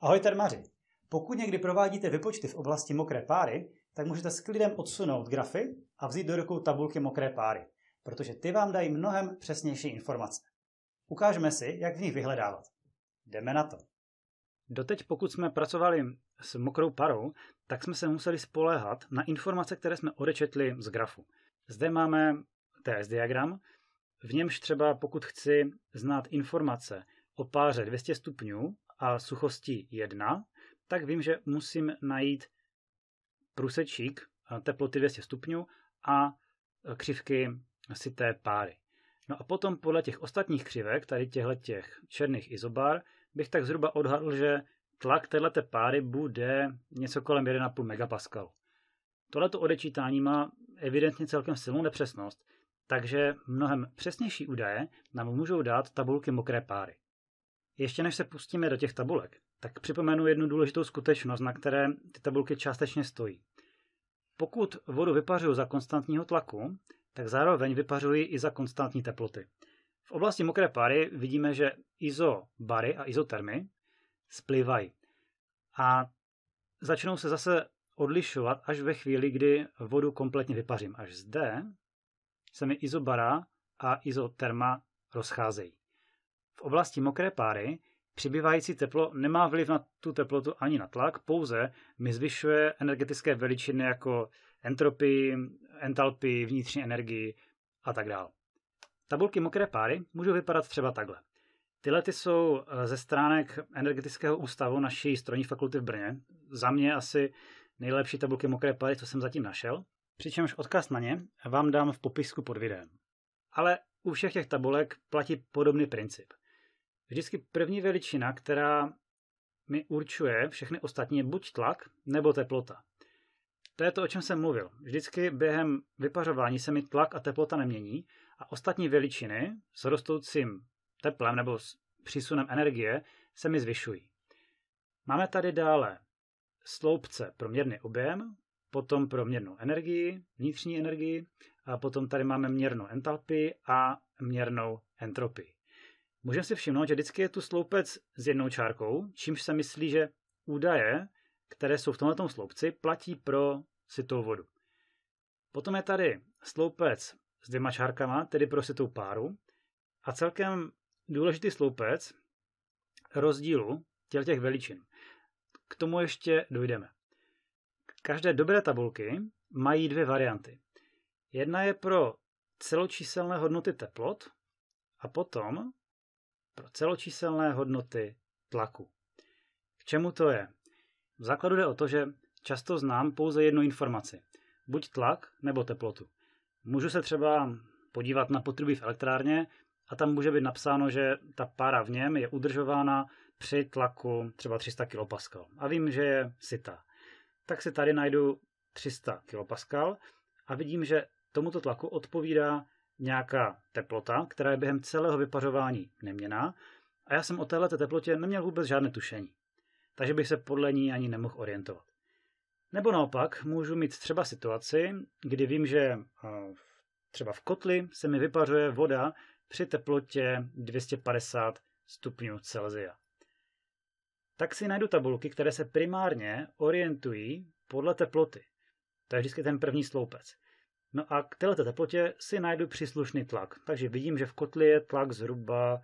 Ahoj termaři! Pokud někdy provádíte vypočty v oblasti mokré páry, tak můžete s klidem odsunout grafy a vzít do rukou tabulky mokré páry, protože ty vám dají mnohem přesnější informace. Ukážeme si, jak v nich vyhledávat. Jdeme na to. Doteď pokud jsme pracovali s mokrou parou, tak jsme se museli spoléhat na informace, které jsme odečetli z grafu. Zde máme TS diagram, v němž třeba pokud chci znát informace o páře 200 stupňů a suchosti 1, tak vím, že musím najít průsečík eh, teploty 200 stupňů a eh, křivky té páry. No a potom podle těch ostatních křivek, tady těchto těch černých izobar, bych tak zhruba odhadl, že tlak této páry bude něco kolem 1,5 MPa. Tohleto odečítání má evidentně celkem silnou nepřesnost, takže mnohem přesnější údaje nám můžou dát tabulky mokré páry. Ještě než se pustíme do těch tabulek, tak připomenu jednu důležitou skutečnost, na které ty tabulky částečně stojí. Pokud vodu vypařuju za konstantního tlaku, tak zároveň vypařuji i za konstantní teploty. V oblasti mokré pary vidíme, že izobary a izotermy splývají. A začnou se zase odlišovat až ve chvíli, kdy vodu kompletně vypařím. Až zde se mi izobara a izoterma rozcházejí. V oblasti mokré páry přibývající teplo nemá vliv na tu teplotu ani na tlak, pouze mi zvyšuje energetické veličiny jako entropii, entalpii, vnitřní energii a tak dále. Tabulky mokré páry můžou vypadat třeba takhle. Tyhle ty jsou eh, ze stránek energetického ústavu naší strojní fakulty v Brně. Za mě asi nejlepší tabulky mokré páry, co jsem zatím našel. Přičemž odkaz na ně vám dám v popisku pod videem. Ale u všech těch tabulek platí podobný princip vždycky první veličina, která mi určuje všechny ostatní buď tlak nebo teplota. To je to, o čem jsem mluvil. Vždycky během vypařování se mi tlak a teplota nemění a ostatní veličiny s rostoucím teplem nebo s přísunem energie se mi zvyšují. Máme tady dále sloupce pro měrný objem, potom pro měrnou energii, vnitřní energii, a potom tady máme měrnou entalpii a měrnou entropii můžeme si všimnout, že vždycky je tu sloupec s jednou čárkou, čímž se myslí, že údaje, které jsou v tomto sloupci, platí pro sitou vodu. Potom je tady sloupec s dvěma čárkama, tedy pro sitou páru. A celkem důležitý sloupec rozdílu těch, těch veličin. K tomu ještě dojdeme. Každé dobré tabulky mají dvě varianty. Jedna je pro celočíselné hodnoty teplot a potom pro celočíselné hodnoty tlaku. K čemu to je? V základu jde o to, že často znám pouze jednu informaci, buď tlak nebo teplotu. Můžu se třeba podívat na potrubí v elektrárně a tam může být napsáno, že ta pára v něm je udržována při tlaku třeba 300 kPa. A vím, že je sita. Tak si tady najdu 300 kPa a vidím, že tomuto tlaku odpovídá nějaká teplota, která je během celého vypařování neměná a já jsem o této teplotě neměl vůbec žádné tušení, takže bych se podle ní ani nemohl orientovat. Nebo naopak můžu mít třeba situaci, kdy vím, že eh, třeba v kotli se mi vypařuje voda při teplotě 250 stupňů Celsia. Tak si najdu tabulky, které se primárně orientují podle teploty. To je vždycky ten první sloupec. No a k této teplotě si najdu příslušný tlak. Takže vidím, že v kotli je tlak zhruba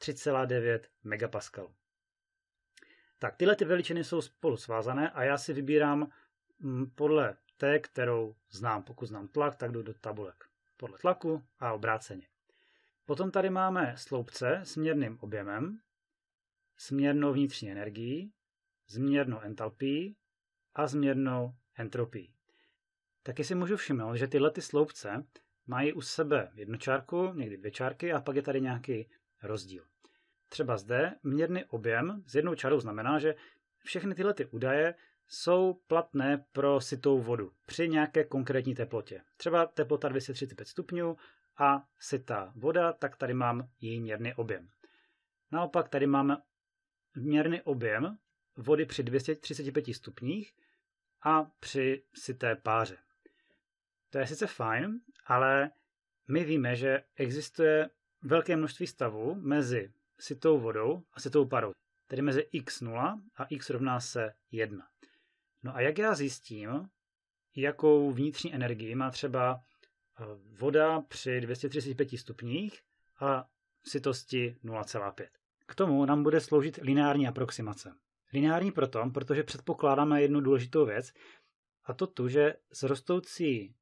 3,9 MPa. Tak tyhle ty veličiny jsou spolu svázané a já si vybírám mm, podle té, kterou znám. Pokud znám tlak, tak jdu do tabulek. Podle tlaku a obráceně. Potom tady máme sloupce s měrným objemem, směrnou vnitřní energií, změrnou entalpií a změrnou entropií. Taky si můžu všimnout, že tyhle ty sloupce mají u sebe jednu čárku, někdy dvě čárky a pak je tady nějaký rozdíl. Třeba zde měrný objem s jednou čarou znamená, že všechny tyhle ty údaje jsou platné pro sitou vodu při nějaké konkrétní teplotě. Třeba teplota 235 stupňů a sitá voda, tak tady mám její měrný objem. Naopak tady mám měrný objem vody při 235 stupních a při sité páře. To je sice fajn, ale my víme, že existuje velké množství stavů mezi sitou vodou a sitou parou, tedy mezi x0 a x rovná se 1. No a jak já zjistím, jakou vnitřní energii má třeba eh, voda při 235 stupních a sitosti 0,5. K tomu nám bude sloužit lineární aproximace. Lineární proto, protože předpokládáme jednu důležitou věc, a to tu, že s rostoucí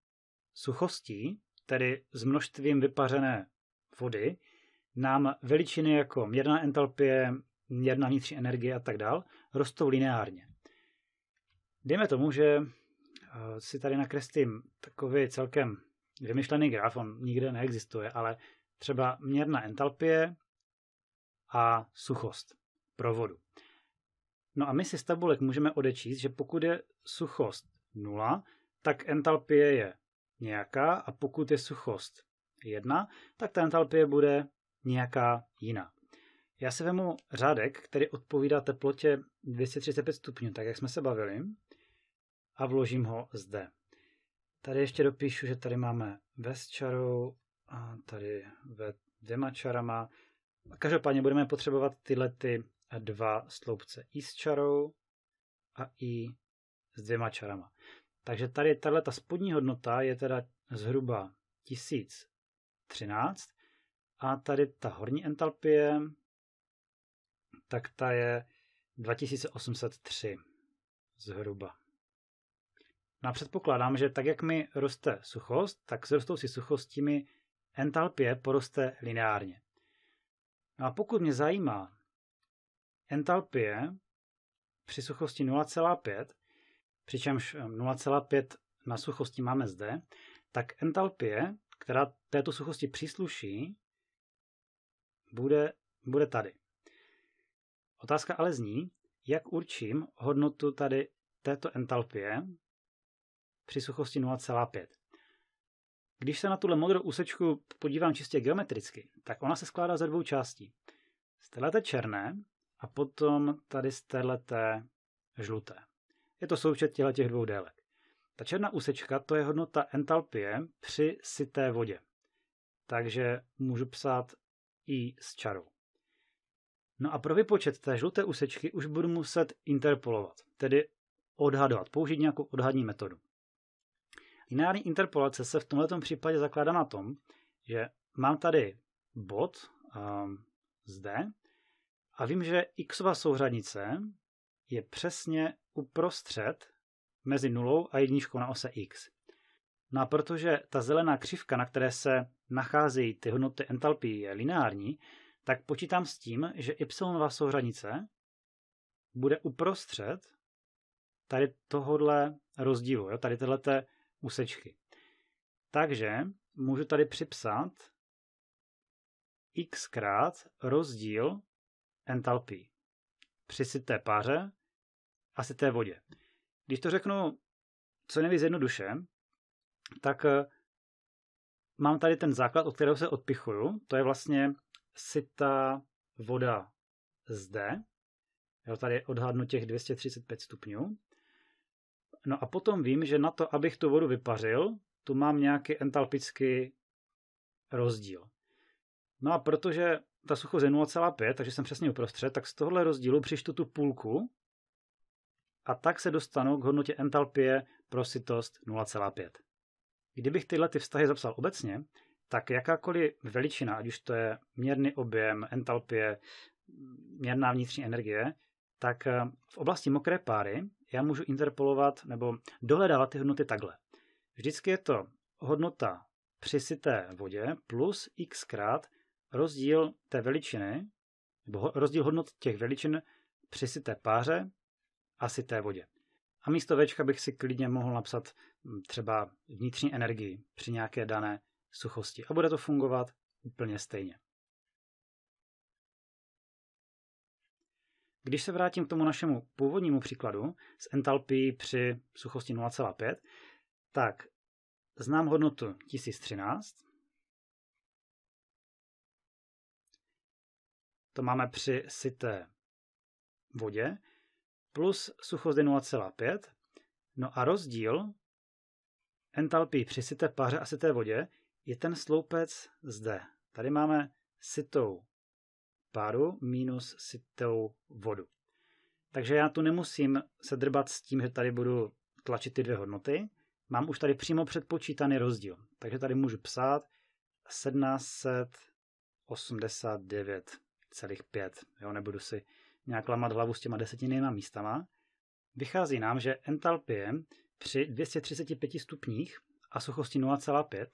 suchostí, tedy s množstvím vypařené vody, nám veličiny jako měrná entalpie, měrná vnitřní energie a tak dál rostou lineárně. Dejme tomu, že eh, si tady nakreslím takový celkem vymyšlený graf, on nikde neexistuje, ale třeba měrná entalpie a suchost pro vodu. No a my si z tabulek můžeme odečíst, že pokud je suchost 0, tak entalpie je nějaká a pokud je suchost jedna, tak ta entalpie bude nějaká jiná. Já si vemu řádek, který odpovídá teplotě 235 stupňů, tak jak jsme se bavili, a vložím ho zde. Tady ještě dopíšu, že tady máme ve s čarou a tady ve dvěma čarama. Každopádně budeme potřebovat tyhle ty dva sloupce i s čarou a i s dvěma čarama. Takže tady tahle ta spodní hodnota je teda zhruba 1013 a tady ta horní entalpie, tak ta je 2803 zhruba. No a předpokládám, že tak, jak mi roste suchost, tak s rostoucí suchostí mi entalpie poroste lineárně. No a pokud mě zajímá entalpie při suchosti 0,5, přičemž 0,5 eh, na suchosti máme zde, tak entalpie, která této suchosti přísluší, bude, bude tady. Otázka ale zní, jak určím hodnotu tady této entalpie při suchosti 0,5. Když se na tuhle modrou úsečku podívám čistě geometricky, tak ona se skládá ze dvou částí. Z téhleté černé a potom tady z téhleté žluté. Je to součet těla těch dvou délek. Ta černá úsečka to je hodnota entalpie při sité vodě. Takže můžu psát i s čarou. No a pro vypočet té žluté úsečky už budu muset interpolovat, tedy odhadovat, použít nějakou odhadní metodu. Lineární interpolace se v tomto případě zakládá na tom, že mám tady bod um, zde a vím, že x souřadnice je přesně uprostřed mezi nulou a jedničkou na ose x. No a protože ta zelená křivka, na které se nacházejí ty hodnoty entalpii, je lineární, tak počítám s tím, že y souhranice bude uprostřed tady tohohle rozdílu, jo, tady tyhle úsečky. Takže můžu tady připsat krát rozdíl entalpii. Při té páře asi té vodě. Když to řeknu co nejvíc jednoduše, tak eh, mám tady ten základ, od kterého se odpichuju. To je vlastně sita voda zde. Jo, tady odhadnu těch 235 stupňů. No a potom vím, že na to, abych tu vodu vypařil, tu mám nějaký entalpický rozdíl. No a protože ta suchost je 0,5, takže jsem přesně uprostřed, tak z tohohle rozdílu přištu tu půlku a tak se dostanu k hodnotě entalpie pro sitost 0,5. Kdybych tyhle ty vztahy zapsal obecně, tak jakákoliv veličina, ať už to je měrný objem, entalpie, měrná vnitřní energie, tak eh, v oblasti mokré páry já můžu interpolovat nebo dohledávat ty hodnoty takhle. Vždycky je to hodnota sité vodě plus x krát rozdíl té veličiny, nebo rozdíl hodnot těch veličin přisité páře asi té vodě. A místo Včka bych si klidně mohl napsat hm, třeba vnitřní energii při nějaké dané suchosti. A bude to fungovat úplně stejně. Když se vrátím k tomu našemu původnímu příkladu s entalpií při suchosti 0,5, tak znám hodnotu 1013. To máme při sité vodě plus suchost je 0,5. No a rozdíl entalpii při sité páře a sité vodě je ten sloupec zde. Tady máme sitou páru minus sitou vodu. Takže já tu nemusím se drbat s tím, že tady budu tlačit ty dvě hodnoty. Mám už tady přímo předpočítaný rozdíl. Takže tady můžu psát 1789,5. Jo, nebudu si nějak lamat hlavu s těma desetinnýma místama, vychází nám, že entalpie při 235 stupních a suchosti 0,5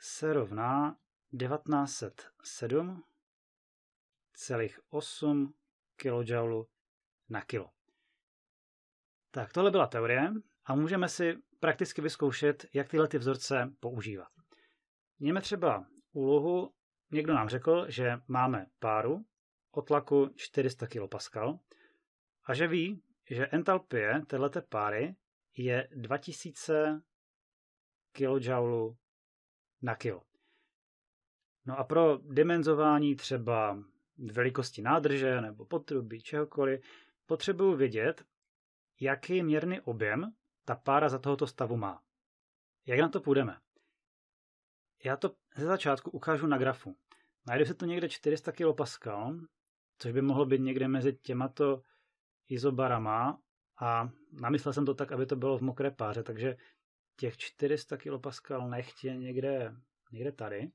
se rovná 1907,8 kJ na kilo. Tak tohle byla teorie a můžeme si prakticky vyzkoušet, jak tyhle ty vzorce používat. Mějme třeba úlohu, někdo nám řekl, že máme páru o tlaku 400 kPa a že ví, že entalpie této páry je 2000 kJ na kilo. No a pro dimenzování třeba velikosti nádrže nebo potrubí, čehokoliv, potřebuju vědět, jaký měrný objem ta pára za tohoto stavu má. Jak na to půjdeme? Já to ze začátku ukážu na grafu. Najde se tu někde 400 kPa což by mohlo být někde mezi těmato izobarama a namyslel jsem to tak, aby to bylo v mokré páře, takže těch 400 kPa nechť je někde, někde tady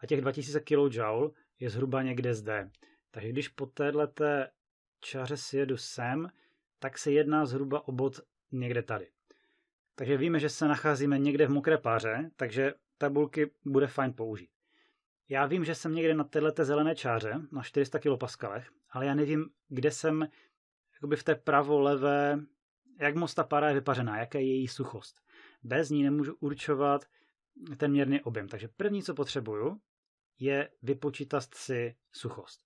a těch 2000 kJ je zhruba někde zde. Takže když po této čáře jedu sem, tak se jedná zhruba o bod někde tady. Takže víme, že se nacházíme někde v mokré páře, takže tabulky bude fajn použít. Já vím, že jsem někde na této zelené čáře, na 400 kPa, ale já nevím, kde jsem jakoby v té pravo-levé, jak moc ta para je vypařená, jaká je její suchost. Bez ní nemůžu určovat ten měrný objem. Takže první, co potřebuju, je vypočítat si suchost.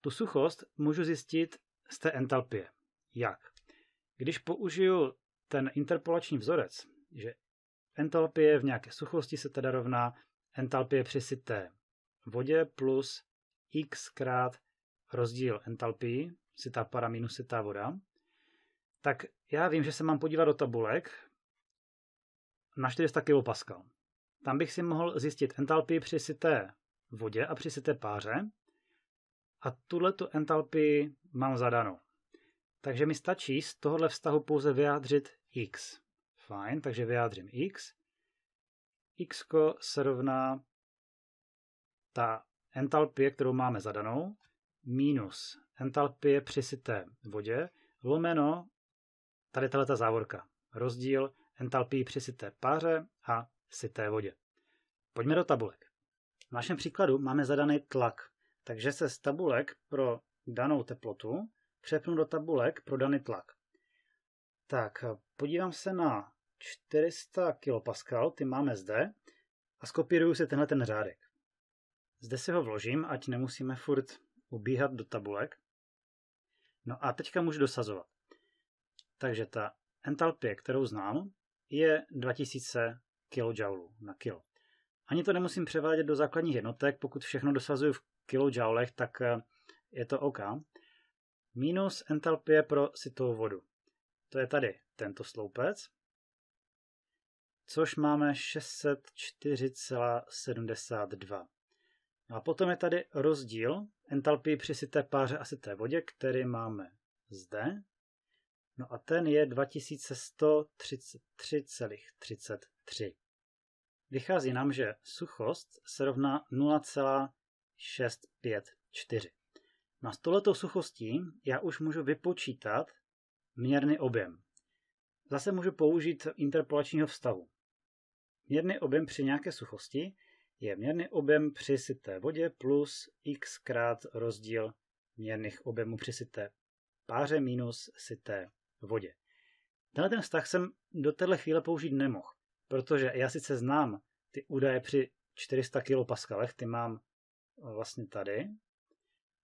Tu suchost můžu zjistit z té entalpie. Jak? Když použiju ten interpolační vzorec, že entalpie v nějaké suchosti se teda rovná entalpie přisité vodě plus x krát rozdíl entalpii, sitá para minus sitá voda, tak já vím, že se mám podívat do tabulek na 400 kPa. Tam bych si mohl zjistit entalpii při sité vodě a při sité páře a tuhle tu entalpii mám zadanou. Takže mi stačí z tohohle vztahu pouze vyjádřit x. Fajn, takže vyjádřím x x se rovná ta entalpie, kterou máme zadanou, minus entalpie při sité vodě, lomeno tady tato závorka, rozdíl entalpie při sité páře a sité vodě. Pojďme do tabulek. V našem příkladu máme zadaný tlak, takže se z tabulek pro danou teplotu přepnu do tabulek pro daný tlak. Tak, podívám se na 400 kPa, ty máme zde, a skopíruju si tenhle ten řádek. Zde si ho vložím, ať nemusíme furt ubíhat do tabulek. No a teďka můžu dosazovat. Takže ta entalpie, kterou znám, je 2000 kJ na kilo. Ani to nemusím převádět do základních jednotek, pokud všechno dosazuju v kJ, tak eh, je to OK. Minus entalpie pro sitou vodu. To je tady tento sloupec což máme 604,72. A potom je tady rozdíl entalpii při sité páře a sité vodě, který máme zde. No a ten je 2133,33. Vychází nám, že suchost se rovná 0,654. Na no tohletou suchostí já už můžu vypočítat měrný objem. Zase můžu použít interpolačního vstavu. Měrný objem při nějaké suchosti je měrný objem při sité vodě plus x krát rozdíl měrných objemů při sité páře minus sité vodě. Tenhle ten vztah jsem do téhle chvíle použít nemohl, protože já sice znám ty údaje při 400 kPa, ty mám vlastně tady,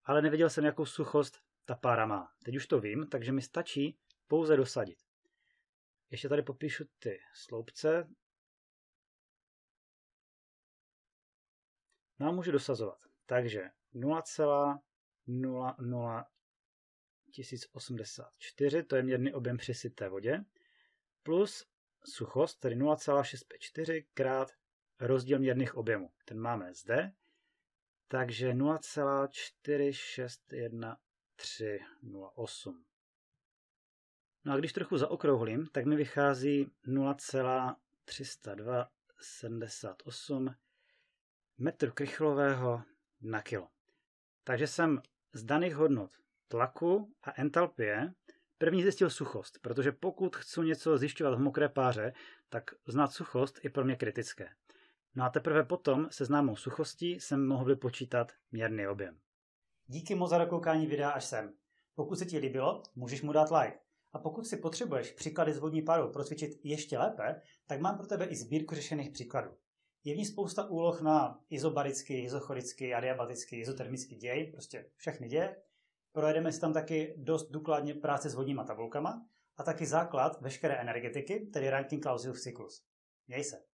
ale nevěděl jsem, jakou suchost ta pára má. Teď už to vím, takže mi stačí pouze dosadit. Ještě tady popíšu ty sloupce, No a můžu dosazovat. Takže 0,00 to je měrný objem sité vodě, plus suchost, tedy 0,654 krát rozdíl měrných objemů. Ten máme zde, takže 0,461308. No a když trochu zaokrouhlím, tak mi vychází 0,30278 metru krychlového na kilo. Takže jsem z daných hodnot tlaku a entalpie první zjistil suchost, protože pokud chci něco zjišťovat v mokré páře, tak znát suchost je pro mě kritické. No a teprve potom se známou suchostí jsem mohl vypočítat měrný objem. Díky moc za dokoukání videa až sem. Pokud se ti líbilo, můžeš mu dát like. A pokud si potřebuješ příklady z vodní paru procvičit ještě lépe, tak mám pro tebe i sbírku řešených příkladů. Je v ní spousta úloh na izobarický, izochorický, adiabatický, izotermický děj, prostě všechny děje. Projedeme si tam taky dost důkladně práce s vodníma tabulkama a taky základ veškeré energetiky, tedy Rankin-Clausiův cyklus. Měj se.